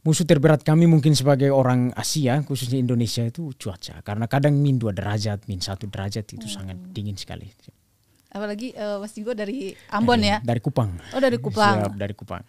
musuh terberat kami mungkin sebagai orang Asia khususnya Indonesia itu cuaca karena kadang min dua derajat min satu derajat itu hmm. sangat dingin sekali apalagi uh, Mas Jigo dari Ambon dari, ya dari Kupang oh dari Kupang Siap, dari Kupang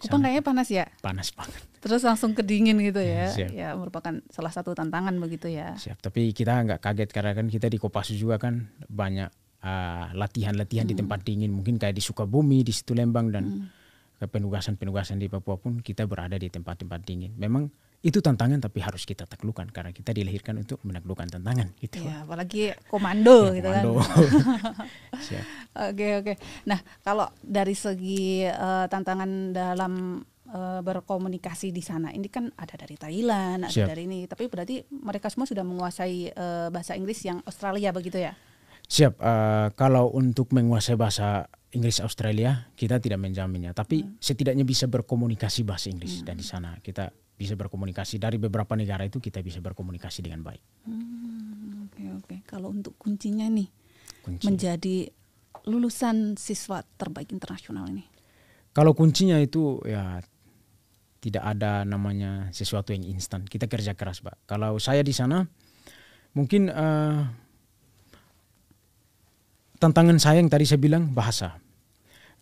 Kupang kayaknya panas ya panas banget terus langsung kedingin gitu ya iya, Siap. ya merupakan salah satu tantangan begitu ya Siap. tapi kita nggak kaget karena kan kita di Kopassus juga kan banyak ah, latihan-latihan uh, hmm. di tempat dingin mungkin kayak di Sukabumi di situ Lembang dan hmm penugasan-penugasan di Papua pun kita berada di tempat-tempat dingin. Memang itu tantangan tapi harus kita taklukkan karena kita dilahirkan untuk menaklukkan tantangan gitu. Ya, apalagi komando ya, gitu kan. komando. kan. Oke oke. Nah, kalau dari segi uh, tantangan dalam eh, berkomunikasi di sana ini kan ada dari Thailand, ada Siap. dari ini, tapi berarti mereka semua sudah menguasai uh, bahasa Inggris yang Australia begitu ya? Siap. Uh, kalau untuk menguasai bahasa Inggris Australia kita tidak menjaminnya, tapi hmm. setidaknya bisa berkomunikasi bahasa Inggris hmm. dan di sana kita bisa berkomunikasi dari beberapa negara itu kita bisa berkomunikasi dengan baik. Oke hmm, oke. Okay, okay. Kalau untuk kuncinya nih Kunci. menjadi lulusan siswa terbaik internasional ini. Kalau kuncinya itu ya tidak ada namanya sesuatu yang instan. Kita kerja keras, Pak. Kalau saya di sana mungkin uh, tantangan saya yang tadi saya bilang bahasa.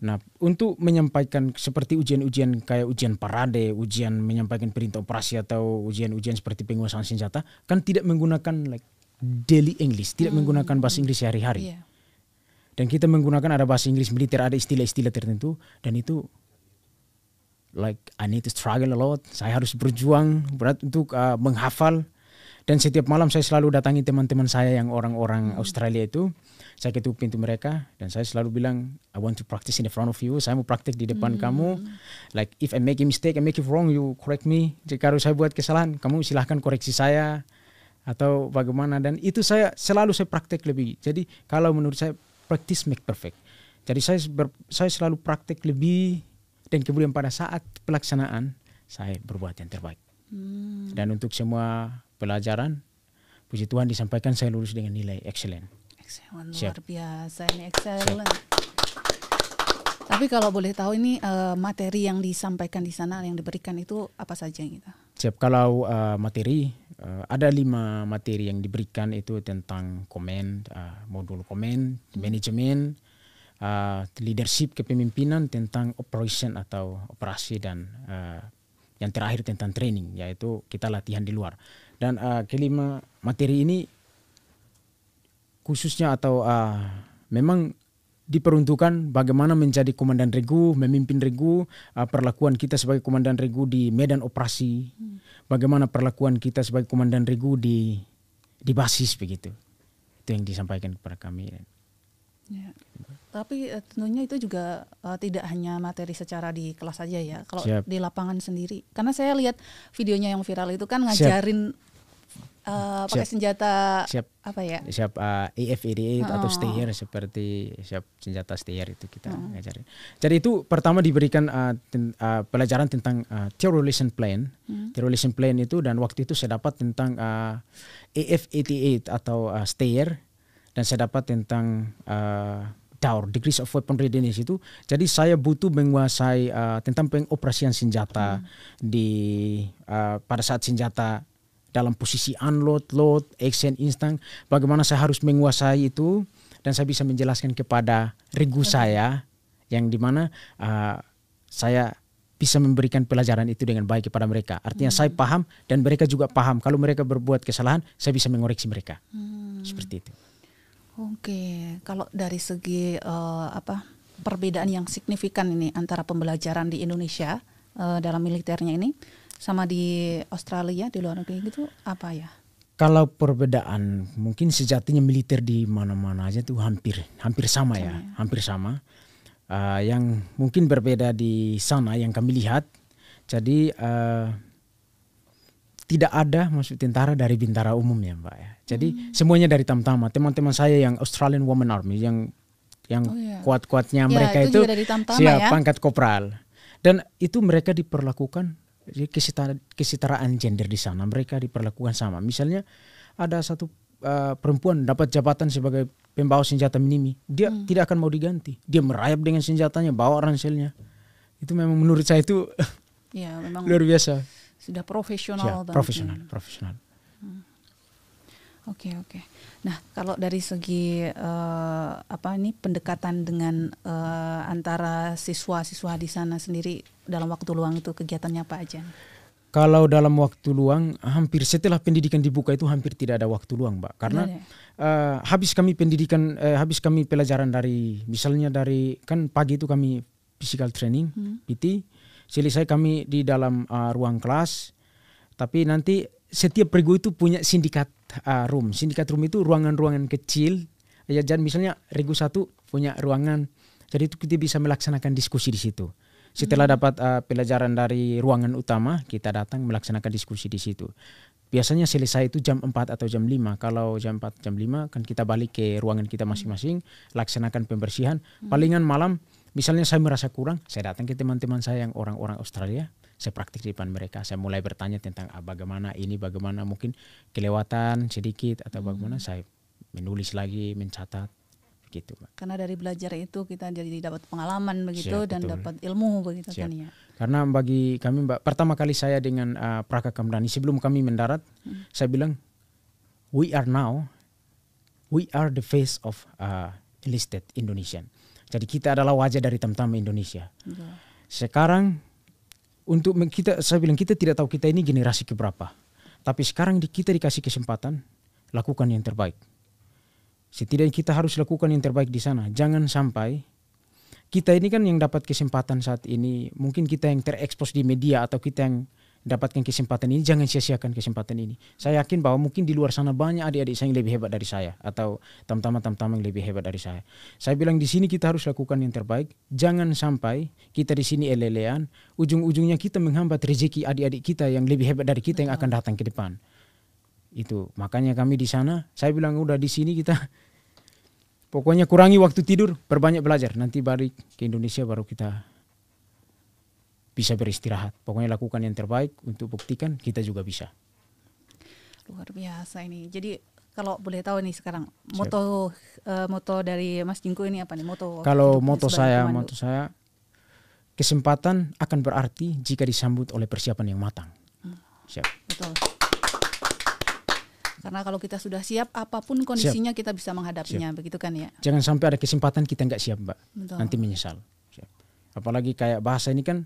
Nah, untuk menyampaikan seperti ujian-ujian kayak ujian parade, ujian menyampaikan perintah operasi atau ujian-ujian seperti penguasaan senjata, kan tidak menggunakan like daily English, tidak hmm. menggunakan bahasa Inggris sehari-hari. Yeah. Dan kita menggunakan ada bahasa Inggris militer, ada istilah-istilah tertentu dan itu like I need to struggle a lot. Saya harus berjuang berat untuk uh, menghafal dan setiap malam saya selalu datangi teman-teman saya yang orang-orang hmm. Australia itu. Saya ketuk pintu mereka dan saya selalu bilang, I want to practice in the front of you. Saya mau praktik di depan hmm. kamu. Like if I make a mistake, I make it wrong, you correct me. Jika harus saya buat kesalahan, kamu silahkan koreksi saya atau bagaimana. Dan itu saya selalu saya praktek lebih. Jadi kalau menurut saya practice make perfect. Jadi saya ber, saya selalu praktek lebih dan kemudian pada saat pelaksanaan saya berbuat yang terbaik. Hmm. Dan untuk semua pelajaran puji Tuhan disampaikan saya lulus dengan nilai excellent. Excellent luar biasa ini excellent. Siap. Tapi kalau boleh tahu ini uh, materi yang disampaikan di sana yang diberikan itu apa saja gitu? Siap kalau uh, materi uh, ada lima materi yang diberikan itu tentang komen uh, modul komen hmm. manajemen uh, leadership kepemimpinan tentang operation atau operasi dan uh, yang terakhir tentang training yaitu kita latihan di luar. Dan uh, kelima materi ini khususnya atau uh, memang diperuntukkan bagaimana menjadi komandan regu, memimpin regu, uh, perlakuan kita sebagai komandan regu di medan operasi, hmm. bagaimana perlakuan kita sebagai komandan regu di di basis begitu. Itu yang disampaikan kepada kami. Ya. Tapi eh, tentunya itu juga uh, tidak hanya materi secara di kelas saja ya, kalau Siap. di lapangan sendiri. Karena saya lihat videonya yang viral itu kan ngajarin Siap uh, pakai senjata siap, apa ya? Siap uh, eh, EFED oh. atau steer seperti siap senjata steer itu kita oh. ngajarin. Jadi itu pertama diberikan uh, ten, uh, pelajaran tentang uh, terrorism plan. Hmm. Terrorism plan itu dan waktu itu saya dapat tentang af EF88 atau uh, steer dan saya dapat tentang uh, Daur, degrees of weapon readiness itu. Jadi saya butuh menguasai uh, tentang pengoperasian senjata hmm. di uh, pada saat senjata dalam posisi unload, load, action instan, bagaimana saya harus menguasai itu dan saya bisa menjelaskan kepada regu saya yang dimana uh, saya bisa memberikan pelajaran itu dengan baik kepada mereka. Artinya hmm. saya paham dan mereka juga paham. Kalau mereka berbuat kesalahan, saya bisa mengoreksi mereka. Hmm. Seperti itu. Oke, kalau dari segi uh, apa perbedaan yang signifikan ini antara pembelajaran di Indonesia uh, dalam militernya ini sama di Australia di luar negeri gitu apa ya? Kalau perbedaan mungkin sejatinya militer di mana-mana aja tuh hampir hampir sama, ya, ya, hampir sama. Uh, yang mungkin berbeda di sana yang kami lihat, jadi uh, tidak ada maksud tentara dari bintara umum ya mbak ya. Jadi hmm. semuanya dari tamtama. Teman-teman saya yang Australian Women Army yang yang oh, iya. kuat-kuatnya ya, mereka itu, itu siap ya? pangkat kopral dan itu mereka diperlakukan jadi kesetaraan, gender di sana mereka diperlakukan sama. Misalnya ada satu uh, perempuan dapat jabatan sebagai pembawa senjata minimi, dia hmm. tidak akan mau diganti. Dia merayap dengan senjatanya, bawa ranselnya. Itu memang menurut saya itu ya, memang luar biasa. Sudah profesional. Ya, profesional, profesional. Oke okay, oke. Okay. Nah kalau dari segi uh, apa ini pendekatan dengan uh, antara siswa-siswa di sana sendiri dalam waktu luang itu kegiatannya apa aja? Kalau dalam waktu luang hampir setelah pendidikan dibuka itu hampir tidak ada waktu luang, Mbak. Karena ya, uh, habis kami pendidikan, uh, habis kami pelajaran dari misalnya dari kan pagi itu kami physical training, hmm. PT, selesai kami di dalam uh, ruang kelas. Tapi nanti setiap regu itu punya sindikat uh, room. Sindikat room itu ruangan-ruangan kecil. Ya, dan misalnya regu satu punya ruangan. Jadi itu kita bisa melaksanakan diskusi di situ. Setelah hmm. dapat uh, pelajaran dari ruangan utama, kita datang melaksanakan diskusi di situ. Biasanya selesai itu jam 4 atau jam 5. Kalau jam 4, jam 5 kan kita balik ke ruangan kita hmm. masing-masing, laksanakan pembersihan. Hmm. Palingan malam, misalnya saya merasa kurang, saya datang ke teman-teman saya yang orang-orang Australia saya praktik di depan mereka saya mulai bertanya tentang ah, bagaimana ini bagaimana mungkin kelewatan sedikit atau hmm. bagaimana hmm. saya menulis lagi mencatat gitu Karena dari belajar itu kita jadi dapat pengalaman begitu Siap, dan betul. dapat ilmu begitu kan, Siap. kan ya. Karena bagi kami Mbak pertama kali saya dengan uh, Praka Kamdani sebelum kami mendarat hmm. saya bilang we are now we are the face of uh, ah, enlisted Indonesian. Jadi kita adalah wajah dari teman-teman Indonesia. Sekarang untuk kita saya bilang kita tidak tahu kita ini generasi keberapa tapi sekarang kita dikasih kesempatan lakukan yang terbaik setidaknya kita harus lakukan yang terbaik di sana jangan sampai kita ini kan yang dapat kesempatan saat ini mungkin kita yang terekspos di media atau kita yang dapatkan kesempatan ini jangan sia-siakan kesempatan ini saya yakin bahwa mungkin di luar sana banyak adik-adik saya yang lebih hebat dari saya atau tam-tam tam tamtama yang lebih hebat dari saya saya bilang di sini kita harus lakukan yang terbaik jangan sampai kita di sini elelean ujung-ujungnya kita menghambat rezeki adik-adik kita yang lebih hebat dari kita yang akan datang ke depan itu makanya kami di sana saya bilang udah di sini kita pokoknya kurangi waktu tidur perbanyak belajar nanti balik ke Indonesia baru kita bisa beristirahat. Pokoknya lakukan yang terbaik untuk buktikan kita juga bisa. Luar biasa ini. Jadi kalau boleh tahu nih sekarang moto uh, moto dari Mas Jingko ini apa nih moto? Kalau moto saya, pemandu. moto saya kesempatan akan berarti jika disambut oleh persiapan yang matang. Hmm. Siap. Betul. Karena kalau kita sudah siap, apapun kondisinya siap. kita bisa menghadapinya, siap. begitu kan ya? Jangan sampai ada kesempatan kita nggak siap, Mbak. Betul. Nanti menyesal. Siap. Apalagi kayak bahasa ini kan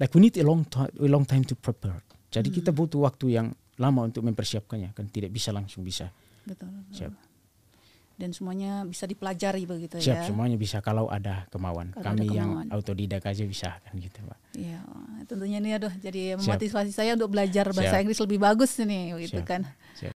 like we need a long time a long time to prepare. Jadi hmm. kita butuh waktu yang lama untuk mempersiapkannya kan tidak bisa langsung bisa. Betul. Siap. Dan semuanya bisa dipelajari begitu Siap, ya. Siap, semuanya bisa kalau ada kemauan. Kalau Kami ada kemauan. yang autodidak aja bisa kan gitu, Pak. Iya, tentunya ini aduh jadi memotivasi Siap. saya untuk belajar bahasa Siap. Inggris lebih bagus nih gitu Siap. kan. Siap.